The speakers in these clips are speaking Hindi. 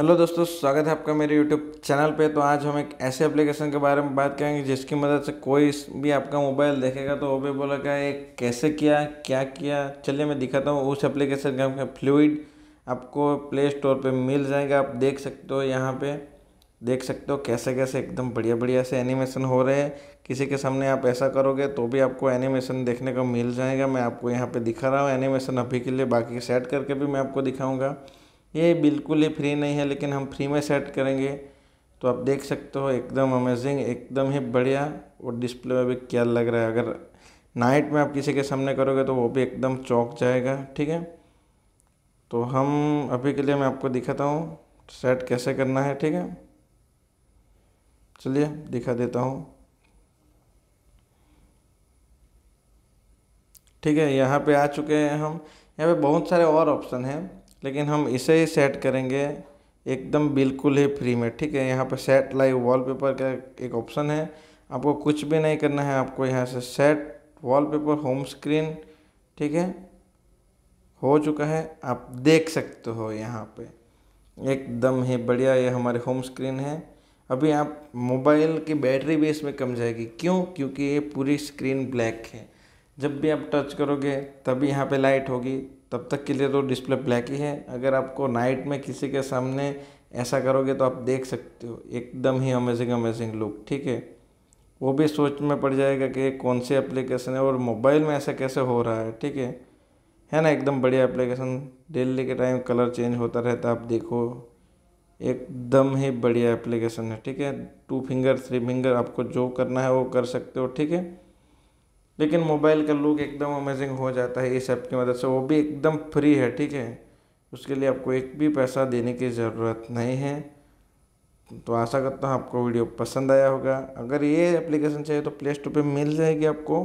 हेलो दोस्तों स्वागत है आपका मेरे यूट्यूब चैनल पे तो आज हम एक ऐसे एप्लीकेशन के बारे में बात करेंगे जिसकी मदद से कोई भी आपका मोबाइल देखेगा तो वो भी बोलेगा ये कैसे किया क्या किया चलिए मैं दिखाता हूँ उस एप्लीकेशन का हमें फ्लूड आपको प्ले स्टोर पे मिल जाएगा आप देख सकते हो यहाँ पर देख सकते हो कैसे कैसे एकदम बढ़िया बढ़िया से एनिमेशन हो रहे हैं किसी के सामने आप ऐसा करोगे तो भी आपको एनिमेशन देखने को मिल जाएगा मैं आपको यहाँ पर दिखा रहा हूँ एनिमेशन अभी के लिए बाकी सेट करके भी मैं आपको दिखाऊँगा ये बिल्कुल ही फ्री नहीं है लेकिन हम फ्री में सेट करेंगे तो आप देख सकते हो एकदम अमेजिंग एकदम ही बढ़िया और डिस्प्ले में भी क्या लग रहा है अगर नाइट में आप किसी के सामने करोगे तो वो भी एकदम चौक जाएगा ठीक है तो हम अभी के लिए मैं आपको दिखाता हूँ सेट कैसे करना है ठीक है चलिए दिखा देता हूँ ठीक है यहाँ पे आ चुके हैं हम यहाँ पे बहुत सारे और ऑप्शन हैं लेकिन हम इसे ही सेट करेंगे एकदम बिल्कुल ही फ्री में ठीक है यहाँ पर सेट लाइव वॉलपेपर का एक ऑप्शन है आपको कुछ भी नहीं करना है आपको यहाँ से सेट वॉलपेपर होम स्क्रीन ठीक है हो चुका है आप देख सकते हो यहाँ पे एकदम ही बढ़िया ये हमारे होम स्क्रीन है अभी आप मोबाइल की बैटरी भी इसमें कम जाएगी क्यों क्योंकि ये पूरी स्क्रीन ब्लैक है जब भी आप टच करोगे तभी यहाँ पे लाइट होगी तब तक के लिए तो डिस्प्ले ब्लैक ही है अगर आपको नाइट में किसी के सामने ऐसा करोगे तो आप देख सकते हो एकदम ही अमेजिंग अमेजिंग लुक ठीक है वो भी सोच में पड़ जाएगा कि कौन सी एप्लीकेशन है और मोबाइल में ऐसा कैसे हो रहा है ठीक है है ना एकदम बढ़िया एप्लीकेशन डेली के टाइम कलर चेंज होता रहता है आप देखो एकदम ही बढ़िया एप्लीकेशन है ठीक है टू फिंगर थ्री फिंगर आपको जो करना है वो कर सकते हो ठीक है लेकिन मोबाइल का लुक एकदम अमेजिंग हो जाता है इस ऐप की मदद से वो भी एकदम फ्री है ठीक है उसके लिए आपको एक भी पैसा देने की ज़रूरत नहीं है तो आशा करता हूँ आपको वीडियो पसंद आया होगा अगर ये एप्लीकेशन चाहिए तो प्ले स्टोर पर मिल जाएगी आपको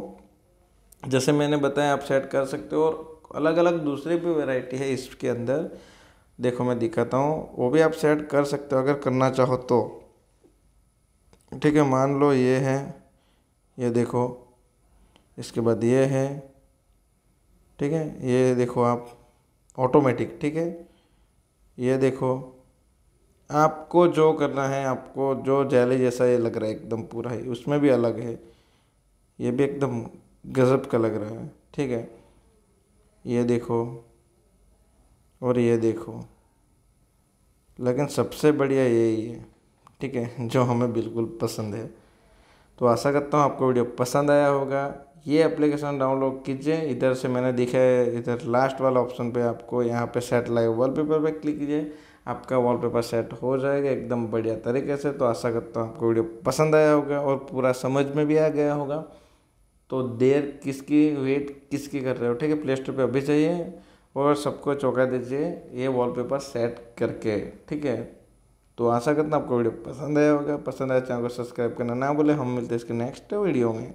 जैसे मैंने बताया आप सेट कर सकते हो और अलग अलग दूसरी भी वैरायटी है इसके अंदर देखो मैं दिखाता हूँ वो भी आप सेट कर सकते हो अगर करना चाहो तो ठीक है मान लो ये है ये देखो इसके बाद ये है ठीक है ये देखो आप ऑटोमेटिक ठीक है ये देखो आपको जो करना है आपको जो जैली जैसा ये लग रहा है एकदम पूरा है उसमें भी अलग है ये भी एकदम गजब का लग रहा है ठीक है ये देखो और ये देखो लेकिन सबसे बढ़िया यही है ठीक है जो हमें बिल्कुल पसंद है तो आशा करता हूँ आपको वीडियो पसंद आया होगा ये एप्लीकेशन डाउनलोड कीजिए इधर से मैंने दिखा है इधर लास्ट वाला ऑप्शन पे आपको यहाँ पे सेट लाइव वॉलपेपर पे क्लिक कीजिए आपका वॉलपेपर सेट हो जाएगा एकदम बढ़िया तरीके से तो आशा करता हूँ आपको वीडियो पसंद आया होगा और पूरा समझ में भी आ गया होगा तो देर किसकी वेट किसकी कर रहे हो ठीक है प्ले स्टोर पर अभी चाहिए और सबको चौंका दीजिए ये वॉलपेपर सेट करके ठीक है तो आशा करता हूँ आपको वीडियो पसंद आया होगा पसंद आया तो चैनल को सब्सक्राइब करना ना बोले हम मिलते हैं इसके नेक्स्ट वीडियो में